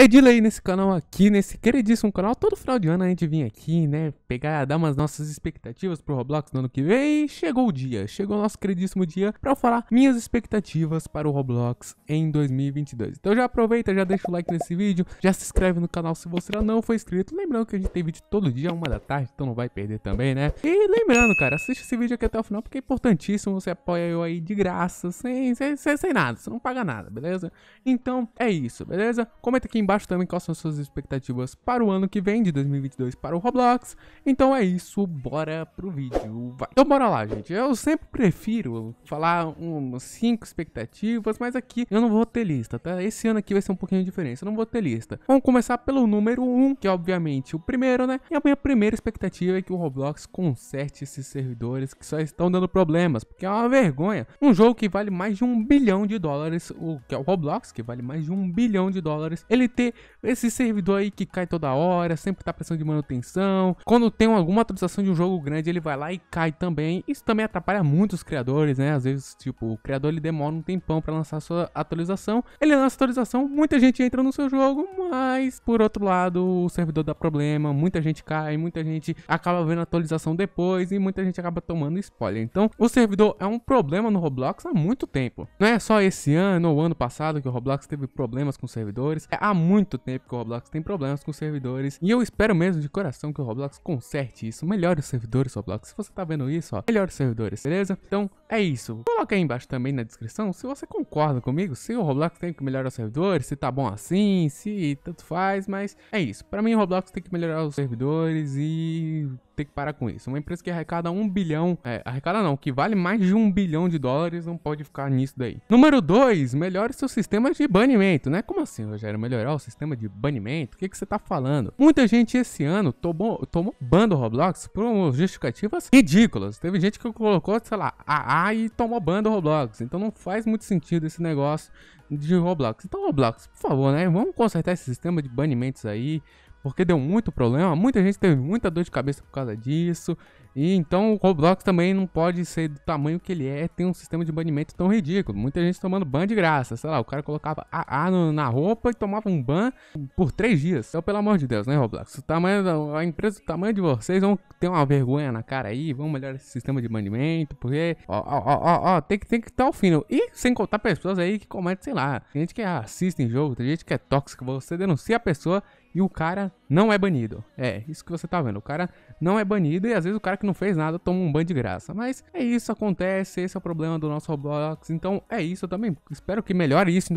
É lei nesse canal aqui, nesse queridíssimo canal. Todo final de ano a gente vem aqui, né? Pegar, dar umas nossas expectativas pro Roblox no ano que vem. E chegou o dia, chegou o nosso queridíssimo dia pra eu falar minhas expectativas para o Roblox em 2022. Então já aproveita, já deixa o like nesse vídeo, já se inscreve no canal se você não for inscrito. Lembrando que a gente tem vídeo todo dia, uma da tarde, então não vai perder também, né? E lembrando, cara, assiste esse vídeo aqui até o final porque é importantíssimo. Você apoia eu aí de graça, sem, sem, sem, sem nada, você não paga nada, beleza? Então é isso, beleza? Comenta aqui embaixo embaixo também quais são suas expectativas para o ano que vem, de 2022, para o Roblox. Então é isso, bora pro vídeo. Vai. Então bora lá, gente. Eu sempre prefiro falar umas 5 expectativas, mas aqui eu não vou ter lista, tá? Esse ano aqui vai ser um pouquinho diferente, eu não vou ter lista. Vamos começar pelo número 1, um, que é obviamente o primeiro, né? E a minha primeira expectativa é que o Roblox conserte esses servidores que só estão dando problemas, porque é uma vergonha. Um jogo que vale mais de um bilhão de dólares, o que é o Roblox, que vale mais de um bilhão de dólares, ele ter esse servidor aí que cai toda hora, sempre tá precisando de manutenção. Quando tem alguma atualização de um jogo grande, ele vai lá e cai também. Isso também atrapalha muito os criadores, né? Às vezes, tipo, o criador ele demora um tempão para lançar sua atualização. Ele lança a atualização, muita gente entra no seu jogo, mas por outro lado, o servidor dá problema, muita gente cai, muita gente acaba vendo a atualização depois e muita gente acaba tomando spoiler. Então, o servidor é um problema no Roblox há muito tempo. Não é só esse ano ou ano passado que o Roblox teve problemas com servidores. É há muito tempo que o Roblox tem problemas com os servidores. E eu espero mesmo de coração que o Roblox conserte isso. Melhore os servidores, Roblox. Se você tá vendo isso, ó, melhore os servidores, beleza? Então, é isso. Coloca aí embaixo também na descrição se você concorda comigo, se o Roblox tem que melhorar os servidores, se tá bom assim, se tanto faz, mas é isso. Pra mim, o Roblox tem que melhorar os servidores e tem que parar com isso. Uma empresa que arrecada um bilhão, é, arrecada não, que vale mais de um bilhão de dólares, não pode ficar nisso daí. Número 2, melhore seu sistema de banimento, né? Como assim, Rogério? Melhorar o sistema de banimento? O que, que você tá falando? Muita gente esse ano tomou, tomou ban do Roblox por justificativas ridículas. Teve gente que colocou, sei lá, AA e tomou ban do Roblox. Então não faz muito sentido esse negócio de Roblox. Então, Roblox, por favor, né? Vamos consertar esse sistema de banimentos aí porque deu muito problema, muita gente teve muita dor de cabeça por causa disso. E então o Roblox também não pode ser do tamanho que ele é, tem um sistema de banimento tão ridículo. Muita gente tomando ban de graça, sei lá, o cara colocava AA na roupa e tomava um ban por três dias. Então, pelo amor de Deus, né, Roblox? O tamanho a empresa do tamanho de vocês vão ter uma vergonha na cara aí, vão melhorar esse sistema de banimento, porque ó, ó, ó, ó, tem que tem que estar ao fino. Né? E sem contar pessoas aí que cometem, sei lá, tem gente que é assiste em jogo, tem gente que é tóxica, você denuncia a pessoa e o cara não é banido. É, isso que você tá vendo. O cara não é banido e às vezes o cara que não fez nada toma um ban de graça. Mas é isso, acontece, esse é o problema do nosso Roblox. Então é isso, eu também espero que melhore isso em,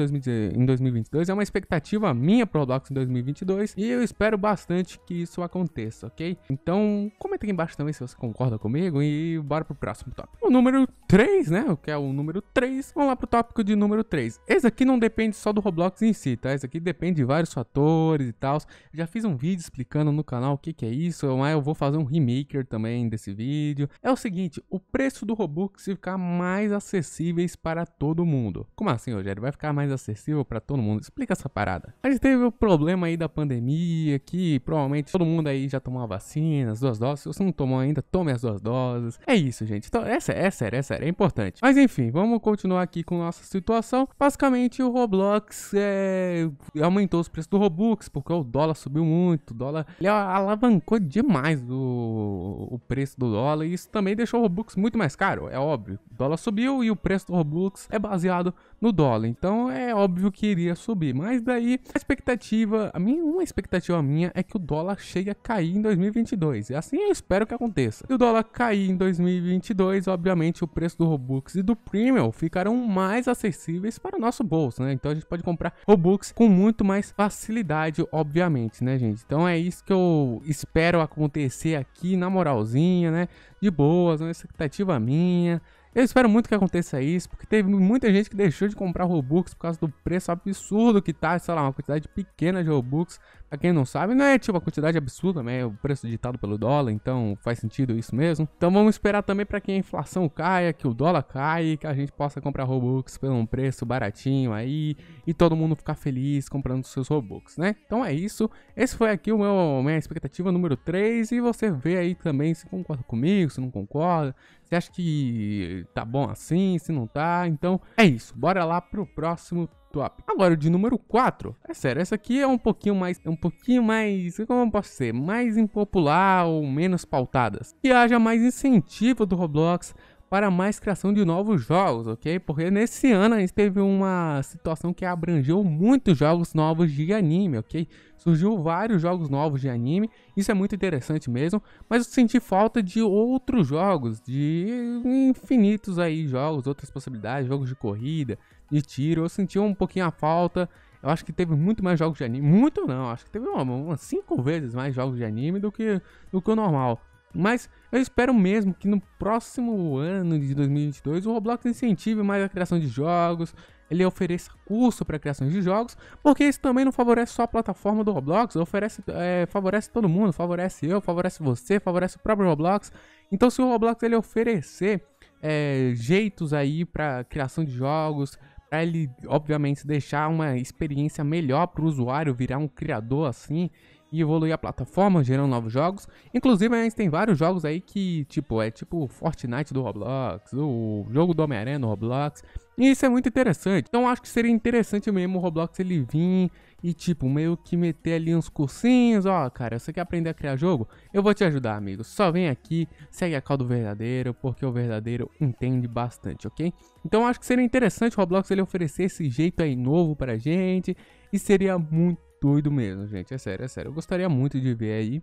em 2022. É uma expectativa minha pro Roblox em 2022 e eu espero bastante que isso aconteça, ok? Então comenta aqui embaixo também se você concorda comigo e bora pro próximo tópico. O número 3, né? O que é o número 3. Vamos lá pro tópico de número 3. Esse aqui não depende só do Roblox em si, tá? Esse aqui depende de vários fatores e tal. Já fiz um vídeo explicando no canal o que, que é isso, mas eu vou fazer um remaker também desse vídeo. É o seguinte, o preço do Robux ficar mais acessíveis para todo mundo. Como assim, Rogério? Vai ficar mais acessível para todo mundo? Explica essa parada. A gente teve o um problema aí da pandemia, que provavelmente todo mundo aí já tomou a vacina, as duas doses. Se você não tomou ainda, tome as duas doses. É isso, gente. Então, é sério, é sério, é sério, é importante. Mas enfim, vamos continuar aqui com nossa situação. Basicamente, o Roblox é... aumentou os preços do Robux, porque o dólar subiu muito, o dólar ele alavancou demais o, o preço do dólar e isso também deixou o Robux muito mais caro, é óbvio. O dólar subiu e o preço do Robux é baseado no dólar. Então é óbvio que iria subir. Mas daí a expectativa, a minha, uma expectativa minha é que o dólar chegue a cair em 2022. E assim eu espero que aconteça. Se o dólar cair em 2022, obviamente o preço do Robux e do Premium ficarão mais acessíveis para o nosso bolso, né? Então a gente pode comprar Robux com muito mais facilidade, obviamente, né, gente? Então é isso que eu espero acontecer aqui na moralzinha, né? De boas, uma expectativa minha. Eu espero muito que aconteça isso, porque teve muita gente que deixou de comprar Robux por causa do preço absurdo que tá, sei lá, uma quantidade pequena de Robux. Pra quem não sabe, não é tipo a quantidade absurda, né? É o preço ditado pelo dólar, então faz sentido isso mesmo. Então vamos esperar também para que a inflação caia, que o dólar caia, que a gente possa comprar Robux por um preço baratinho aí e todo mundo ficar feliz comprando seus Robux, né? Então é isso. Esse foi aqui o meu minha expectativa número 3 e você vê aí também se concorda comigo, se não concorda, se acha que tá bom assim, se não tá. Então é isso. Bora lá pro próximo Top. Agora o de número 4. É sério, essa aqui é um pouquinho mais. É um pouquinho mais. Como eu posso ser? Mais impopular ou menos pautadas. Que haja mais incentivo do Roblox para mais criação de novos jogos, ok? Porque nesse ano a gente teve uma situação que abrangeu muitos jogos novos de anime, ok? Surgiu vários jogos novos de anime, isso é muito interessante mesmo, mas eu senti falta de outros jogos, de infinitos aí jogos, outras possibilidades, jogos de corrida, de tiro, eu senti um pouquinho a falta. Eu acho que teve muito mais jogos de anime, muito não, acho que teve umas 5 vezes mais jogos de anime do que, do que o normal. Mas eu espero mesmo que no próximo ano de 2022 o Roblox incentive mais a criação de jogos, ele ofereça curso para criação de jogos, porque isso também não favorece só a plataforma do Roblox, oferece, é, favorece todo mundo, favorece eu, favorece você, favorece o próprio Roblox. Então se o Roblox ele oferecer é, jeitos aí para criação de jogos, para ele obviamente deixar uma experiência melhor para o usuário, virar um criador assim e evoluir a plataforma, gerando novos jogos. Inclusive, a gente tem vários jogos aí que, tipo, é tipo Fortnite do Roblox, o jogo do Homem-Aranha no Roblox. E isso é muito interessante. Então, acho que seria interessante mesmo o Roblox ele vir e, tipo, meio que meter ali uns cursinhos. Ó, oh, cara, você quer aprender a criar jogo? Eu vou te ajudar, amigo. Só vem aqui, segue a caldo verdadeiro, porque o verdadeiro entende bastante, ok? Então, acho que seria interessante o Roblox ele oferecer esse jeito aí novo pra gente. E seria muito doido mesmo, gente. É sério, é sério. Eu gostaria muito de ver aí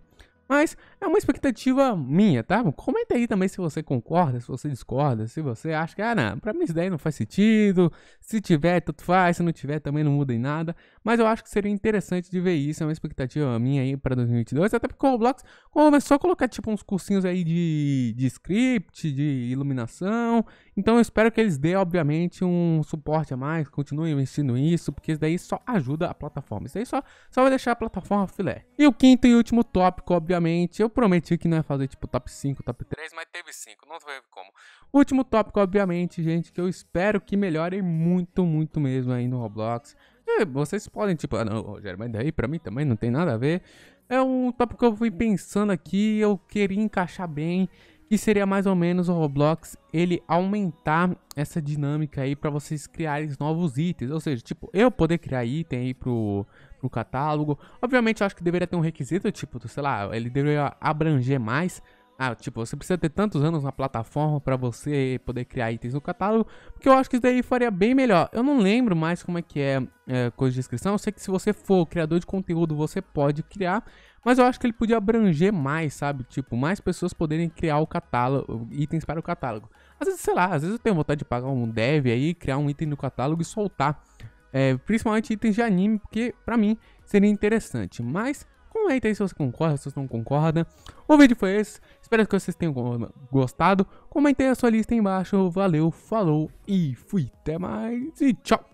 mas é uma expectativa minha, tá? Comenta aí também se você concorda, se você discorda, se você acha que, ah, não, pra mim isso daí não faz sentido. Se tiver, tudo faz. Se não tiver, também não muda em nada. Mas eu acho que seria interessante de ver isso. É uma expectativa minha aí pra 2022. Até porque o Roblox começou a colocar, tipo, uns cursinhos aí de, de script, de iluminação. Então eu espero que eles dêem, obviamente, um suporte a mais. Continuem investindo nisso, porque isso daí só ajuda a plataforma. Isso daí só, só vai deixar a plataforma filé. E o quinto e último tópico, obviamente obviamente, eu prometi que não ia fazer tipo top 5, top 3, mas teve 5, não teve como. Último tópico, obviamente, gente, que eu espero que melhore muito, muito mesmo aí no Roblox. E vocês podem, tipo, ah, não, Rogério, mas daí pra mim também não tem nada a ver. É um tópico que eu fui pensando aqui, eu queria encaixar bem que seria mais ou menos o Roblox ele aumentar essa dinâmica aí para vocês criarem novos itens, ou seja, tipo, eu poder criar item aí pro, pro catálogo. Obviamente, eu acho que deveria ter um requisito, tipo, sei lá, ele deveria abranger mais. Ah, tipo, você precisa ter tantos anos na plataforma para você poder criar itens no catálogo, porque eu acho que isso daí faria bem melhor. Eu não lembro mais como é que é, é coisa de inscrição, eu sei que se você for criador de conteúdo, você pode criar, mas eu acho que ele podia abranger mais, sabe? Tipo, mais pessoas poderem criar o catálogo, itens para o catálogo. Às vezes, sei lá, às vezes eu tenho vontade de pagar um dev aí, criar um item no catálogo e soltar. É, principalmente itens de anime, porque para mim seria interessante. Mas comenta aí se você concorda, se você não concorda. O vídeo foi esse, espero que vocês tenham gostado. Comentei a sua lista aí embaixo, valeu, falou e fui, até mais e tchau!